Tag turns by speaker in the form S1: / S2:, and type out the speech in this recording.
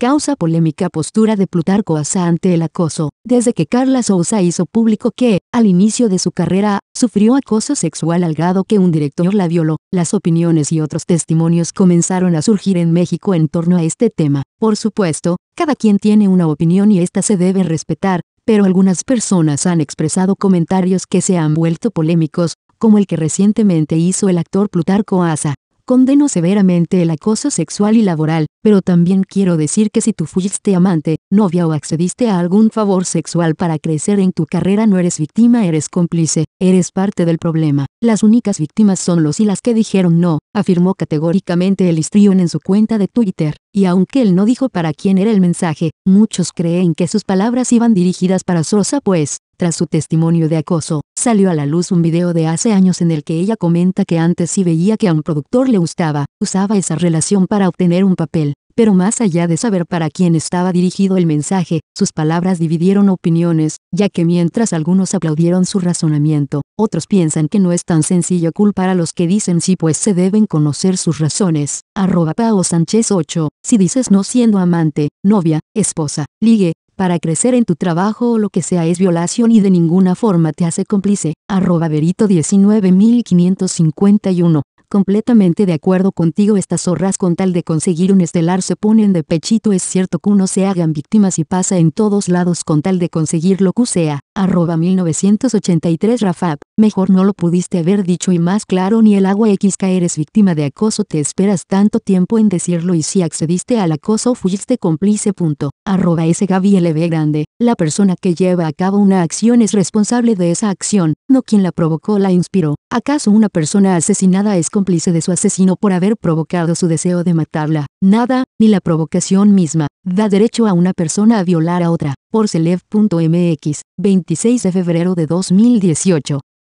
S1: causa polémica postura de Plutarco Asa ante el acoso, desde que Carla Sousa hizo público que, al inicio de su carrera, sufrió acoso sexual al grado que un director la violó. Las opiniones y otros testimonios comenzaron a surgir en México en torno a este tema. Por supuesto, cada quien tiene una opinión y esta se debe respetar, pero algunas personas han expresado comentarios que se han vuelto polémicos, como el que recientemente hizo el actor Plutarco Asa, Condeno severamente el acoso sexual y laboral, pero también quiero decir que si tú fuiste amante, novia o accediste a algún favor sexual para crecer en tu carrera no eres víctima, eres cómplice, eres parte del problema. Las únicas víctimas son los y las que dijeron no, afirmó categóricamente el histrión en su cuenta de Twitter. Y aunque él no dijo para quién era el mensaje, muchos creen que sus palabras iban dirigidas para Sosa pues, tras su testimonio de acoso, salió a la luz un video de hace años en el que ella comenta que antes sí veía que a un productor le gustaba, usaba esa relación para obtener un papel. Pero más allá de saber para quién estaba dirigido el mensaje, sus palabras dividieron opiniones, ya que mientras algunos aplaudieron su razonamiento, otros piensan que no es tan sencillo culpar a los que dicen sí pues se deben conocer sus razones. Arroba Pao Sánchez 8, si dices no siendo amante, novia, esposa, ligue, para crecer en tu trabajo o lo que sea es violación y de ninguna forma te hace cómplice. Arroba verito 19551. Completamente de acuerdo contigo estas zorras con tal de conseguir un estelar se ponen de pechito es cierto que uno se hagan víctimas y pasa en todos lados con tal de conseguir lo que sea arroba 1983 Rafab, mejor no lo pudiste haber dicho y más claro ni el agua XK eres víctima de acoso te esperas tanto tiempo en decirlo y si accediste al acoso fuiste cómplice punto, arroba LB grande, la persona que lleva a cabo una acción es responsable de esa acción, no quien la provocó la inspiró, ¿acaso una persona asesinada es cómplice de su asesino por haber provocado su deseo de matarla? Nada, ni la provocación misma, da derecho a una persona a violar a otra, por 26 de febrero de 2018.